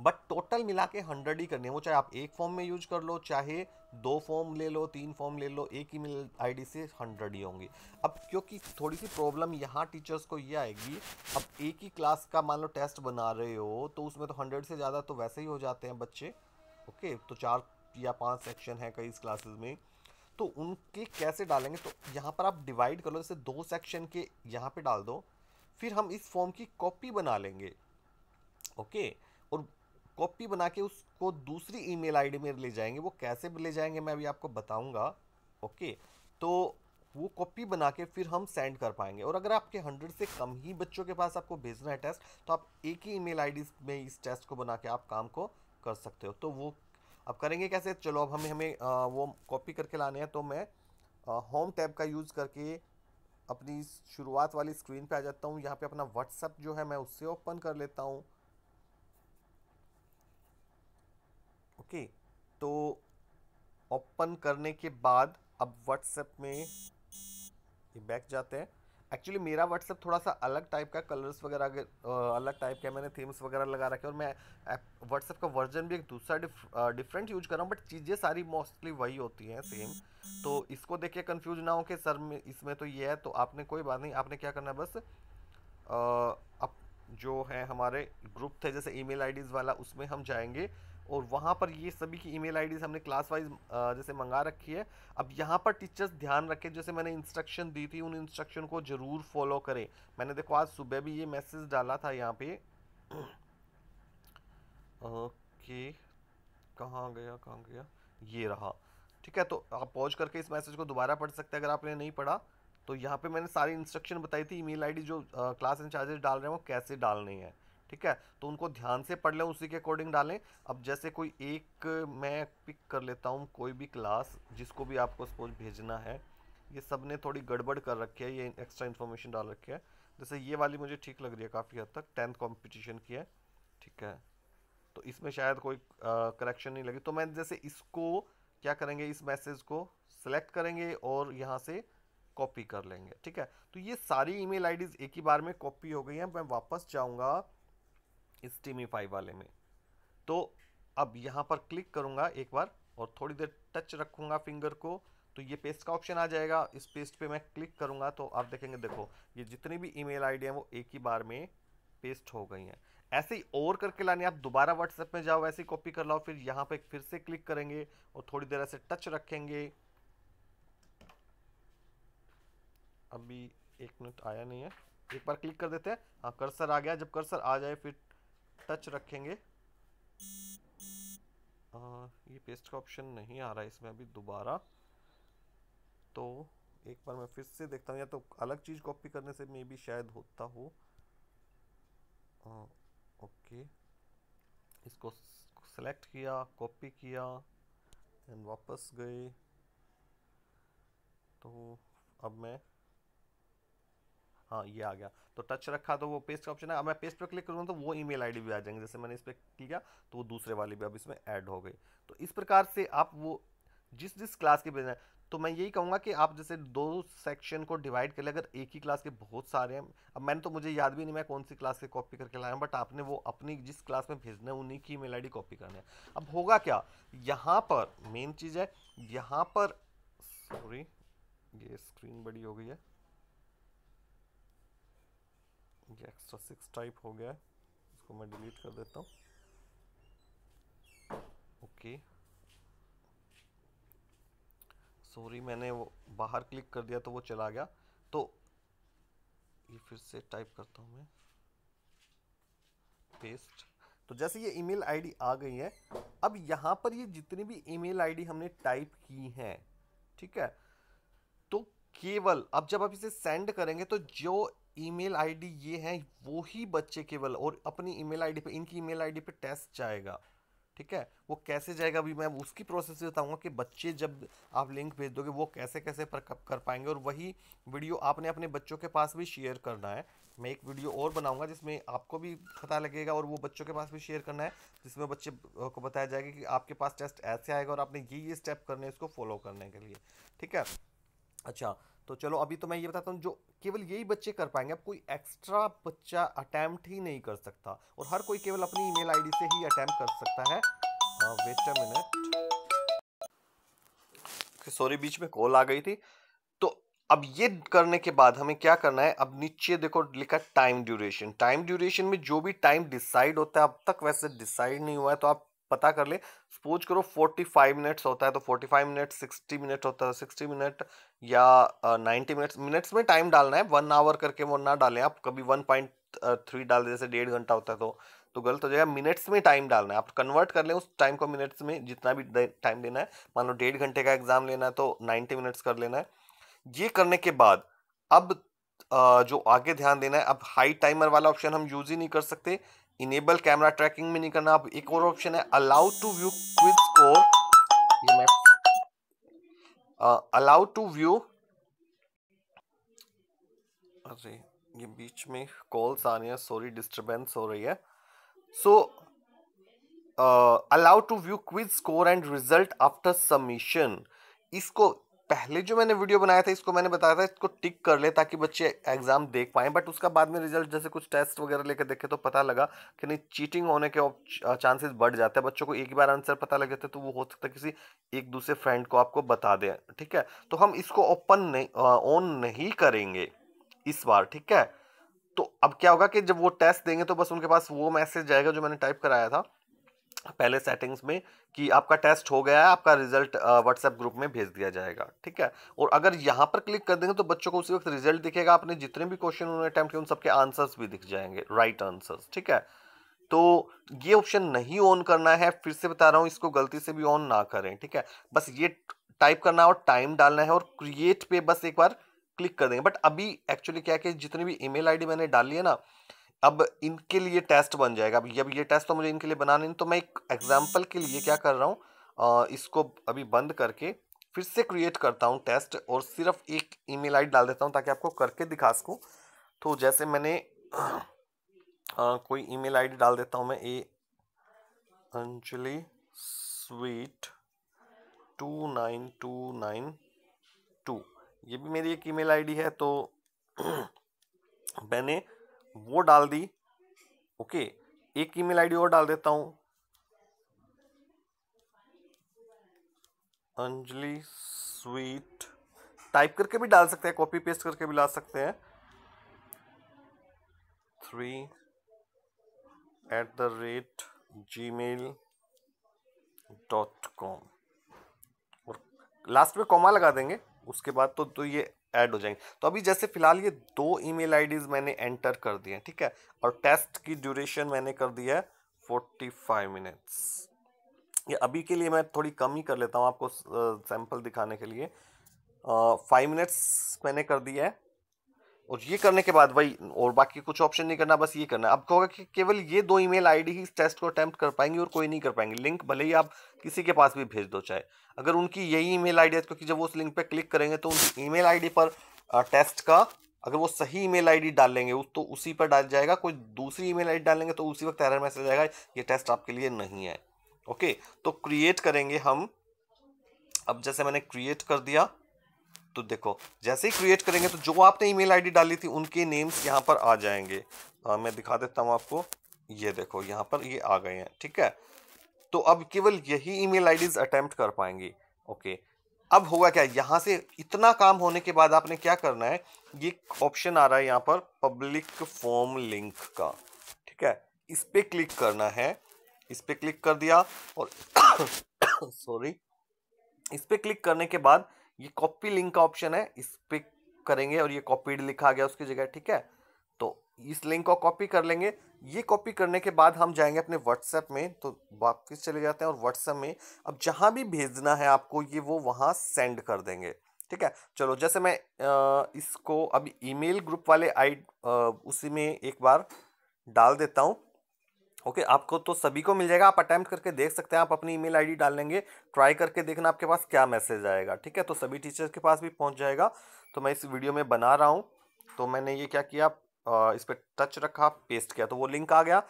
बट टोटल मिला के हंड्रेड ही करनी है वो चाहे आप एक फॉर्म में यूज कर लो चाहे दो फॉर्म ले लो तीन फॉर्म ले लो एक ही आईडी से हंड्रेड ही होंगी अब क्योंकि थोड़ी सी प्रॉब्लम यहाँ टीचर्स को ये आएगी अब एक ही क्लास का मान लो टेस्ट बना रहे हो तो उसमें तो हंड्रेड से ज़्यादा तो वैसे ही हो जाते हैं बच्चे ओके तो चार या पाँच सेक्शन हैं कई क्लासेज में तो उनके कैसे डालेंगे तो यहाँ पर आप डिवाइड कर लो जैसे दो सेक्शन के यहाँ पे डाल दो फिर हम इस फॉर्म की कॉपी बना लेंगे ओके और कॉपी बना के उसको दूसरी ईमेल आईडी में ले जाएंगे वो कैसे ले जाएंगे मैं अभी आपको बताऊँगा ओके तो वो कॉपी बना के फिर हम सेंड कर पाएंगे और अगर आपके हंड्रेड से कम ही बच्चों के पास आपको भेजना है टेस्ट तो आप एक ही ईमेल आईडी में इस टेस्ट को बना के आप काम को कर सकते हो तो वो अब करेंगे कैसे चलो अब हमें हमें आ, वो कॉपी करके लाने हैं तो मैं होम टैब का यूज़ करके अपनी शुरुआत वाली स्क्रीन पे आ जाता हूँ यहाँ पर अपना व्हाट्सअप जो है मैं उससे ओपन कर लेता हूँ ओके तो ओपन करने के बाद अब व्हाट्सएप में ये बैक जाते हैं एक्चुअली मेरा व्हाट्सएप थोड़ा सा अलग टाइप का कलर्स वगैरह अलग टाइप के मैंने थीम्स वगैरह लगा रखे और मैं व्हाट्सएप का वर्जन भी एक दूसरा डिफरेंट यूज कर रहा हूँ बट चीज़ें सारी मोस्टली वही होती हैं सेम तो इसको देख के कन्फ्यूज ना हो कि सर में इसमें तो ये है तो आपने कोई बात नहीं आपने क्या करना है बस अब जो है हमारे ग्रुप थे जैसे ई मेल वाला उसमें हम जाएंगे और वहाँ पर ये सभी की ईमेल आईडीज हमने क्लास वाइज जैसे मंगा रखी है अब यहाँ पर टीचर्स ध्यान रखें जैसे मैंने इंस्ट्रक्शन दी थी उन इंस्ट्रक्शन को ज़रूर फॉलो करें मैंने देखो आज सुबह भी ये मैसेज डाला था यहाँ पे ओके कहाँ गया कहाँ गया ये रहा ठीक है तो आप पॉज करके इस मैसेज को दोबारा पढ़ सकते हैं अगर आपने नहीं पढ़ा तो यहाँ पे मैंने सारी इंस्ट्रक्शन बताई थी ईमेल आईडी जो क्लास एंड चार्जेस डाल रहे हैं वो कैसे डालनी है ठीक है तो उनको ध्यान से पढ़ लें उसी के अकॉर्डिंग डालें अब जैसे कोई एक मैं पिक कर लेता हूँ कोई भी क्लास जिसको भी आपको सपोज भेजना है ये सब ने थोड़ी गड़बड़ कर रखी है ये एक्स्ट्रा इन्फॉर्मेशन डाल रखी है जैसे ये वाली मुझे ठीक लग रही है काफ़ी हद तक टेंथ कॉम्पिटिशन की है ठीक है तो इसमें शायद कोई करेक्शन नहीं लगी तो मैं जैसे इसको क्या करेंगे इस मैसेज को सिलेक्ट करेंगे और यहाँ से कॉपी कर लेंगे ठीक है तो ये सारी ईमेल आईडीज़ एक ही बार में कॉपी हो गई हैं मैं वापस जाऊँगा स्टीमी वाले में तो अब यहाँ पर क्लिक करूँगा एक बार और थोड़ी देर टच रखूँगा फिंगर को तो ये पेस्ट का ऑप्शन आ जाएगा इस पेस्ट पे मैं क्लिक करूँगा तो आप देखेंगे देखो ये जितनी भी ईमेल आईडी है वो एक ही बार में पेस्ट हो गई हैं ऐसे ही और करके लाने आप दोबारा व्हाट्सएप में जाओ ऐसे ही कॉपी कर लाओ फिर यहाँ पर फिर से क्लिक करेंगे और थोड़ी देर ऐसे टच रखेंगे अभी एक मिनट आया नहीं है एक बार क्लिक कर देते हैं हाँ कर्सर आ गया जब कर्सर आ जाए फिर टच रखेंगे आ, ये पेस्ट का ऑप्शन नहीं आ रहा है इसमें अभी दोबारा तो एक बार मैं फिर से देखता हूँ या तो अलग चीज़ कॉपी करने से मे भी शायद होता हो आ, ओके इसको सेलेक्ट किया कॉपी किया एंड वापस गए तो अब मैं हाँ ये आ गया तो टच रखा तो वो पेस्ट का ऑप्शन है अब मैं पेस्ट पर क्लिक करूँगा तो वो आई डी भी आ जाएंगे जैसे मैंने इस पर किया तो वो दूसरे वाले भी अब इसमें ऐड हो गए तो इस प्रकार से आप वो जिस जिस क्लास के बिजनेस तो मैं यही कहूँगा कि आप जैसे दो सेक्शन को डिवाइड कर ले अगर एक ही क्लास के बहुत सारे हैं अब मैंने तो मुझे याद भी नहीं मैं कौन सी क्लास से कॉपी करके लाया बट आपने वो अपनी जिस क्लास में भेजना है उन्हीं की मेल आई कॉपी करनी है अब होगा क्या यहाँ पर मेन चीज़ है यहाँ पर सॉरी ये स्क्रीन बड़ी हो गई है ये एक्स्ट्रा सिक्स टाइप हो गया है इसको मैं डिलीट कर देता हूँ ओके सॉरी मैंने वो बाहर क्लिक कर दिया तो वो चला गया तो ये फिर से टाइप करता हूँ मैं पेस्ट तो जैसे ये ईमेल आईडी आ गई है अब यहाँ पर ये जितनी भी ईमेल आईडी हमने टाइप की हैं ठीक है तो केवल अब जब आप इसे सेंड करेंगे तो जो ईमेल आईडी ये है वो ही बच्चे केवल और अपनी ईमेल आईडी पे इनकी ईमेल आईडी पे टेस्ट जाएगा ठीक है वो कैसे जाएगा अभी मैं उसकी प्रोसेस बताऊंगा कि बच्चे जब आप लिंक भेज दोगे वो कैसे कैसे पर कर पाएंगे और वही वीडियो आपने अपने बच्चों के पास भी शेयर करना है मैं एक वीडियो और बनाऊंगा जिसमें आपको भी पता लगेगा और वो बच्चों के पास भी शेयर करना है जिसमें बच्चे को बताया जाएगा कि आपके पास टेस्ट ऐसे आएगा और आपने ये ये स्टेप करने इसको फॉलो करने के लिए ठीक है अच्छा तो चलो अभी तो मैं ये बताता हूँ जो केवल यही बच्चे कर पाएंगे अब कोई एक्स्ट्रा बच्चा अटैम्प्ट ही नहीं कर सकता और हर कोई केवल अपनी ईमेल आईडी से ही अटैम्प्ट कर सकता है वेट अ मिनट सॉरी बीच में कॉल आ गई थी तो अब ये करने के बाद हमें क्या करना है अब नीचे देखो लिखा टाइम ड्यूरेशन टाइम ड्यूरेशन में जो भी टाइम डिसाइड होता है अब तक वैसे डिसाइड नहीं हुआ है तो आप पता कर ले सपोज करो 45 मिनट्स होता है तो 45 मिनट 60 मिनट होता है 60 मिनट या नाइन्टी मिनट्स मिनट्स में टाइम डालना है वन आवर करके वो ना डालें आप कभी वन पॉइंट थ्री डाल जैसे डेढ़ घंटा होता है तो तो गलत हो जाएगा मिनट्स में टाइम डालना है आप कन्वर्ट कर लें उस टाइम को मिनट्स में जितना भी टाइम देना है मान लो डेढ़ घंटे का एग्जाम लेना है तो नाइन्टी मिनट्स कर लेना है ये करने के बाद अब जो आगे ध्यान देना है अब हाई टाइमर वाला ऑप्शन हम यूज़ ही नहीं कर सकते इनेबल कैमरा ट्रैकिंग में नहीं करना आप एक और ऑप्शन है allow to view quiz score allow to view अरे ये बीच में कॉल्स आ रहे हैं सॉरी डिस्टरबेंस हो रही है so allow to view quiz score and result after submission इसको पहले जो मैंने वीडियो बनाया था इसको मैंने बताया था इसको टिक कर ले ताकि बच्चे एग्ज़ाम देख पाएँ बट उसका बाद में रिजल्ट जैसे कुछ टेस्ट वगैरह लेकर देखे तो पता लगा कि नहीं चीटिंग होने के चांसेस बढ़ जाते हैं बच्चों को एक ही बार आंसर पता लग जाता है तो वो हो सकता है किसी एक दूसरे फ्रेंड को आपको बता दें ठीक है तो हम इसको ओपन नहीं ऑन नहीं करेंगे इस बार ठीक है तो अब क्या होगा कि जब वो टेस्ट देंगे तो बस उनके पास वो मैसेज जाएगा जो मैंने टाइप कराया था पहले सेटिंग्स में कि आपका टेस्ट हो गया है आपका रिजल्ट व्हाट्सएप ग्रुप में भेज दिया जाएगा ठीक है और अगर यहाँ पर क्लिक कर देंगे तो बच्चों को उसी वक्त रिजल्ट दिखेगा आपने जितने भी क्वेश्चन उन्होंने अटैम्प्ट किए उन सबके आंसर्स भी दिख जाएंगे राइट आंसर्स ठीक है तो ये ऑप्शन नहीं ऑन करना है फिर से बता रहा हूँ इसको गलती से भी ऑन ना करें ठीक है बस ये टाइप करना है और टाइम डालना है और क्रिएट पे बस एक बार क्लिक कर देंगे बट अभी एक्चुअली क्या है कि जितनी भी ईमेल आईडी मैंने डाली है ना अब इनके लिए टेस्ट बन जाएगा अब जब ये टेस्ट तो मुझे इनके लिए बनाने नहीं तो मैं एक एग्जाम्पल के लिए क्या कर रहा हूँ इसको अभी बंद करके फिर से क्रिएट करता हूँ टेस्ट और सिर्फ एक ईमेल आईडी डाल देता हूँ ताकि आपको करके दिखा सकूँ तो जैसे मैंने आ, कोई ईमेल आईडी डाल देता हूँ मैं ए Anjali sweet two nine two nine two ये भी मेरी एक ईमेल आईडी है तो *clears throat* मैंने वो डाल दी ओके एक ईमेल आईडी और डाल देता हूं अंजलि स्वीट टाइप करके भी डाल सकते हैं कॉपी पेस्ट करके भी ला सकते हैं three at the rate Gmail dot com और लास्ट में कॉमा लगा देंगे उसके बाद तो तो ये ऐड हो जाएंगे तो अभी जैसे फिलहाल ये दो ईमेल आईडीज मैंने एंटर कर दिए हैं ठीक है और टेस्ट की ड्यूरेशन मैंने कर दिया है फोर्टी फाइव मिनट्स ये अभी के लिए मैं थोड़ी कम ही कर लेता हूँ आपको सैंपल दिखाने के लिए फाइव मिनट्स मैंने कर दिया है और ये करने के बाद वही और बाकी कुछ ऑप्शन नहीं करना बस ये करना आपको होगा कि केवल ये दो ईमेल आईडी ही इस टेस्ट को अटैम्प्ट कर पाएंगे और कोई नहीं कर पाएंगे लिंक भले ही आप किसी के पास भी भेज दो चाहे अगर उनकी यही ईमेल आईडी है क्योंकि जब वो उस लिंक पर क्लिक करेंगे तो उन ईमेल आईडी पर टेस्ट का अगर वो सही ईमेल आईडी डाल लेंगे उस तो उसी पर डाल जाएगा कोई दूसरी ईमेल आईडी डालेंगे तो उसी वक्त एरर मैसेज आएगा ये टेस्ट आपके लिए नहीं है ओके तो क्रिएट करेंगे हम अब जैसे मैंने क्रिएट कर दिया तो देखो जैसे ही क्रिएट करेंगे तो जो आपने ईमेल आईडी डाली थी उनके नेम्स यहाँ पर आ जाएंगे आ, मैं दिखा देता हूँ आपको ये देखो यहाँ पर ये आ गए हैं ठीक है तो अब केवल यही ई मेल अटेम्प्ट कर पाएंगे ओके अब होगा क्या यहाँ से इतना काम होने के बाद आपने क्या करना है ये ऑप्शन आ रहा है यहाँ पर पब्लिक फॉर्म लिंक का ठीक है इस पर क्लिक करना है इस पर क्लिक कर दिया और सॉरी *coughs* इस पर क्लिक करने के बाद ये कॉपी लिंक का ऑप्शन है इस पर करेंगे और ये कॉपीड लिखा गया उसकी जगह ठीक है तो इस लिंक को कॉपी कर लेंगे ये कॉपी करने के बाद हम जाएंगे अपने व्हाट्सएप में तो वापस चले जाते हैं और व्हाट्सएप में अब जहाँ भी भेजना है आपको ये वो वहाँ सेंड कर देंगे ठीक है चलो जैसे मैं इसको अभी ईमेल ग्रुप वाले आई उसी में एक बार डाल देता हूँ ओके okay, आपको तो सभी को मिल जाएगा आप अटैम्प्ट करके देख सकते हैं आप अपनी ईमेल आईडी डाल लेंगे ट्राई करके देखना आपके पास क्या मैसेज आएगा ठीक है तो सभी टीचर्स के पास भी पहुंच जाएगा तो मैं इस वीडियो में बना रहा हूं तो मैंने ये क्या किया आ, इस पर टच रखा पेस्ट किया तो वो लिंक आ गया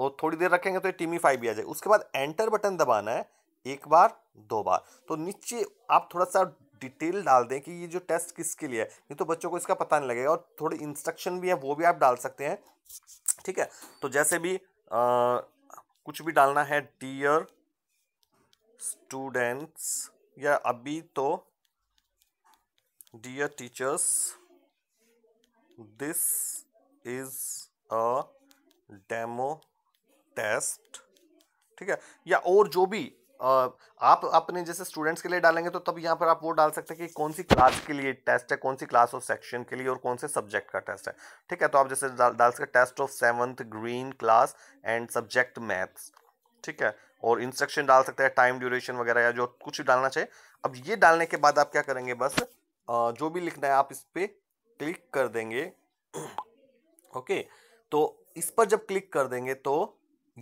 और थोड़ी देर रखेंगे तो ये टीमी फाइव भी आ जाएगी उसके बाद एंटर बटन दबाना है एक बार दो बार तो नीचे आप थोड़ा सा डिटेल डाल दें कि ये जो टेस्ट किसके लिए है नहीं तो बच्चों को इसका पता नहीं लगेगा और थोड़ी इंस्ट्रक्शन भी है वो भी आप डाल सकते हैं ठीक है तो जैसे भी कुछ भी डालना है डियर स्टूडेंट्स या अभी तो dear teachers this is a demo test ठीक है या और जो भी आप अपने जैसे स्टूडेंट्स के लिए डालेंगे तो तब यहाँ पर आप वो डाल सकते हैं कि कौन सी क्लास के लिए टेस्ट है कौन सी क्लास ऑफ सेक्शन के लिए और कौन से सब्जेक्ट का टेस्ट है ठीक है तो आप जैसे डाल डाल सकते test of seventh green class and subject maths ठीक है और इंस्ट्रक्शन डाल सकते हैं टाइम ड्यूरेशन वगैरह या जो कुछ डालना चाहिए अब ये डालने के बाद आप क्या करेंगे बस जो भी लिखना है आप इस पर क्लिक कर देंगे ओके तो इस पर जब क्लिक कर देंगे तो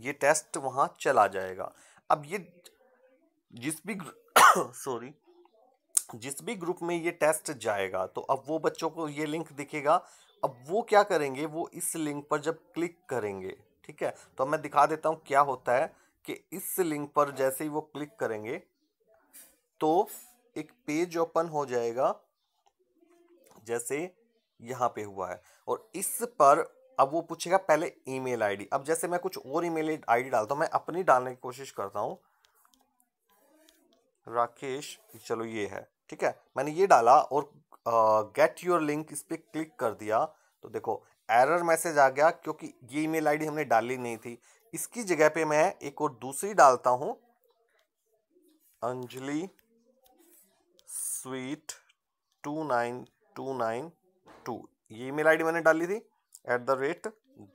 ये टेस्ट वहाँ चला जाएगा अब ये जिस भी सॉरी *coughs* जिस भी ग्रुप में ये टेस्ट जाएगा तो अब वो बच्चों को ये लिंक दिखेगा अब वो क्या करेंगे वो इस लिंक पर जब क्लिक करेंगे ठीक है तो मैं दिखा देता हूँ क्या होता है कि इस लिंक पर जैसे ही वो क्लिक करेंगे तो एक पेज ओपन हो जाएगा जैसे यहाँ पे हुआ है और इस पर अब वो पूछेगा पहले ईमेल आईडी अब जैसे मैं कुछ और ईमेल आईडी डालता हूँ मैं अपनी डालने की कोशिश करता हूँ राकेश चलो ये है ठीक है मैंने ये डाला और गेट योर लिंक इस पर क्लिक कर दिया तो देखो एरर मैसेज आ गया क्योंकि ये ईमेल आईडी हमने डाली नहीं थी इसकी जगह पे मैं एक और दूसरी डालता हूँ Anjali sweet two nine two nine two ये ईमेल आईडी मैंने डाली थी at the rate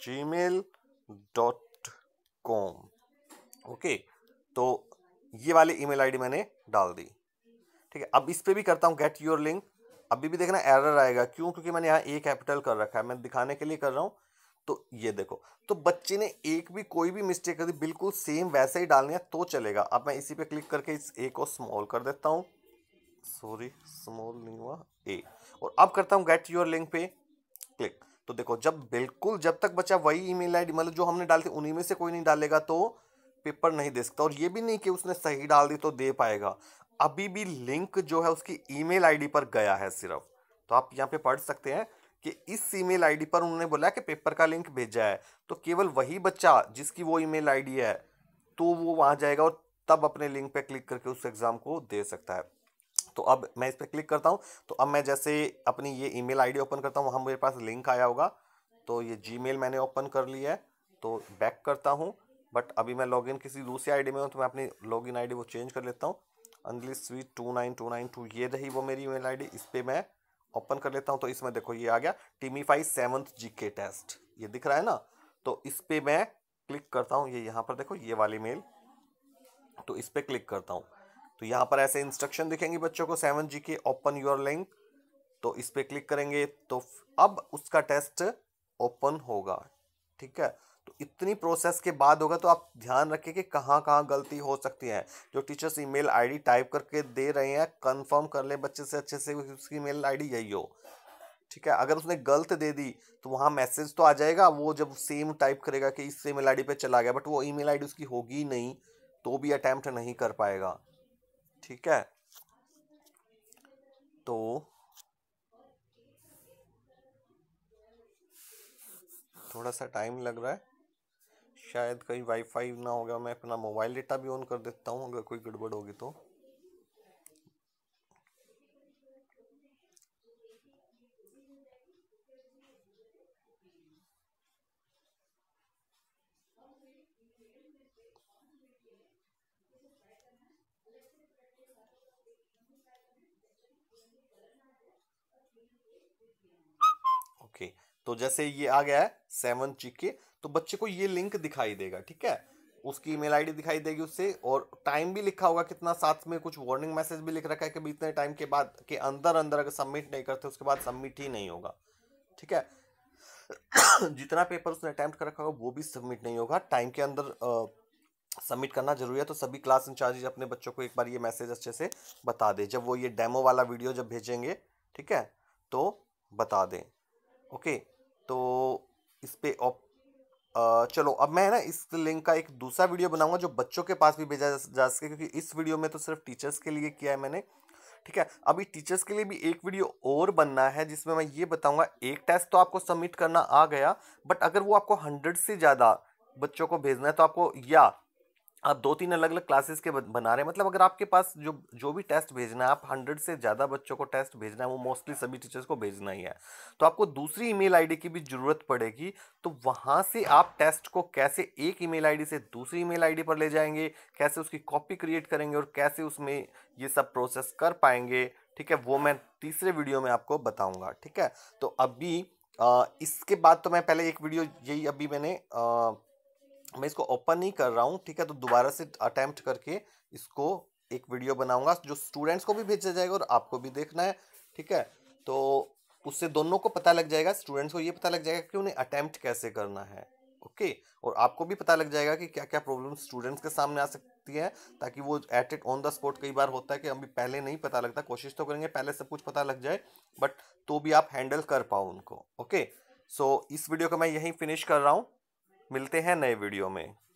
Gmail dot com okay तो ये वाली ईमेल आईडी मैंने डाल दी ठीक है अब इस पर भी करता हूँ गेट योर लिंक अभी भी देखना एरर आएगा क्यों क्योंकि मैंने यहाँ ए कैपिटल कर रखा है मैं दिखाने के लिए कर रहा हूँ तो ये देखो तो बच्चे ने एक भी कोई भी मिस्टेक कर दी बिल्कुल सेम वैसे ही डालनी है तो चलेगा अब मैं इसी पे क्लिक करके इस ए को स्मॉल कर देता हूँ सॉरी स्मॉल नहीं हुआ ए और अब करता हूँ गेट योर लिंक पे क्लिक तो देखो जब बिल्कुल जब तक बच्चा वही ईमेल आईडी मतलब जो हमने डाली थी उन्हीं में से कोई नहीं डालेगा तो पेपर नहीं दे सकता और ये भी नहीं कि उसने सही डाल दी तो दे पाएगा अभी भी लिंक जो है उसकी ईमेल आईडी पर गया है सिर्फ तो आप यहाँ पे पढ़ सकते हैं कि इस ईमेल आईडी पर उन्होंने बोला कि पेपर का लिंक भेजा है तो केवल वही बच्चा जिसकी वो ईमेल आईडी है तो वो वहाँ जाएगा और तब अपने लिंक पे क्लिक करके उस एग्ज़ाम को दे सकता है तो अब मैं इस पर क्लिक करता हूँ तो अब मैं जैसे अपनी ये ईमेल आईडी ओपन करता हूँ वहाँ मेरे पास लिंक आया होगा तो ये जीमेल मैंने ओपन कर लिया है तो बैक करता हूँ बट अभी मैं लॉगिन किसी दूसरी आईडी में हूँ तो मैं अपनी लॉगिन आईडी वो चेंज कर लेता हूँ Anjali sweet two nine two nine two ये रही वो मेरी ईमेल आईडी इस पर मैं ओपन कर लेता हूँ तो इसमें देखो ये आ गया टीमीफाई सेवंथ जी के टेस्ट ये दिख रहा है ना तो इस पर मैं क्लिक करता हूँ ये यहाँ पर देखो ये वाली मेल तो इस पर क्लिक करता हूँ तो यहाँ पर ऐसे इंस्ट्रक्शन दिखेंगे बच्चों को सेवन जी के ओपन योर लिंक तो इस पर क्लिक करेंगे तो अब उसका टेस्ट ओपन होगा ठीक है तो इतनी प्रोसेस के बाद होगा तो आप ध्यान रखें कि कहाँ कहाँ गलती हो सकती है जो टीचर्स ईमेल आईडी टाइप करके दे रहे हैं कंफर्म कर ले बच्चे से अच्छे से उसकी ईमेल आईडी यही हो ठीक है अगर उसने गलत दे दी तो वहाँ मैसेज तो आ जाएगा वो जब सेम टाइप करेगा कि इस ईमेल आईडी पे चला गया बट वो ईमेल आईडी उसकी होगी नहीं तो भी अटैम्प्ट नहीं कर पाएगा ठीक है तो थोड़ा सा टाइम लग रहा है शायद कहीं वाईफाई ना होगा मैं अपना मोबाइल डेटा भी ऑन कर देता हूँ अगर कोई गड़बड़ होगी तो ओके okay, तो जैसे ये आ गया है सेवन चिक्के तो बच्चे को ये लिंक दिखाई देगा ठीक है उसकी ईमेल आईडी दिखाई देगी उससे और टाइम भी लिखा होगा कितना साथ में कुछ वार्निंग मैसेज भी लिख रखा है कि इतने टाइम के बाद के अंदर अंदर अगर सबमिट नहीं करते उसके बाद सबमिट ही नहीं होगा ठीक है *coughs* जितना पेपर उसने अटैम्प्ट कर रखा होगा वो भी सबमिट नहीं होगा टाइम के अंदर सबमिट करना जरूरी है तो सभी क्लास इंचार्जेज अपने बच्चों को एक बार ये मैसेज अच्छे से बता दें जब वो ये डेमो वाला वीडियो जब भेजेंगे ठीक है तो बता दें ओके तो इस पर चलो अब मैं ना इस लिंक का एक दूसरा वीडियो बनाऊंगा जो बच्चों के पास भी भेजा जा सके क्योंकि इस वीडियो में तो सिर्फ टीचर्स के लिए किया है मैंने ठीक है अभी टीचर्स के लिए भी एक वीडियो और बनना है जिसमें मैं ये बताऊंगा एक टेस्ट तो आपको सबमिट करना आ गया बट अगर वो आपको हंड्रेड से ज़्यादा बच्चों को भेजना है तो आपको या आप दो तीन अलग अलग क्लासेस के बना रहे हैं मतलब अगर आपके पास जो जो भी टेस्ट भेजना है आप हंड्रेड से ज़्यादा बच्चों को टेस्ट भेजना है वो मोस्टली सभी टीचर्स को भेजना ही है तो आपको दूसरी ईमेल आईडी की भी ज़रूरत पड़ेगी तो वहाँ से आप टेस्ट को कैसे एक ईमेल आईडी से दूसरी ईमेल आईडी पर ले जाएंगे कैसे उसकी कॉपी क्रिएट करेंगे और कैसे उसमें ये सब प्रोसेस कर पाएंगे ठीक है वो मैं तीसरे वीडियो में आपको बताऊँगा ठीक है तो अभी आ, इसके बाद तो मैं पहले एक वीडियो यही अभी मैंने आ, मैं इसको ओपन नहीं कर रहा हूँ ठीक है तो दोबारा से अटैम्प्ट करके इसको एक वीडियो बनाऊंगा जो स्टूडेंट्स को भी भेजा जाएगा और आपको भी देखना है ठीक है तो उससे दोनों को पता लग जाएगा स्टूडेंट्स को ये पता लग जाएगा कि उन्हें अटैम्प्ट कैसे करना है ओके और आपको भी पता लग जाएगा कि क्या क्या प्रॉब्लम स्टूडेंट्स के सामने आ सकती है ताकि वो edit on the spot कई बार होता है कि अभी पहले नहीं पता लगता कोशिश तो करेंगे पहले सब कुछ पता लग जाए बट तो भी आप हैंडल कर पाओ उनको ओके सो so, इस वीडियो को मैं यहीं फिनिश कर रहा हूँ मिलते हैं नए वीडियो में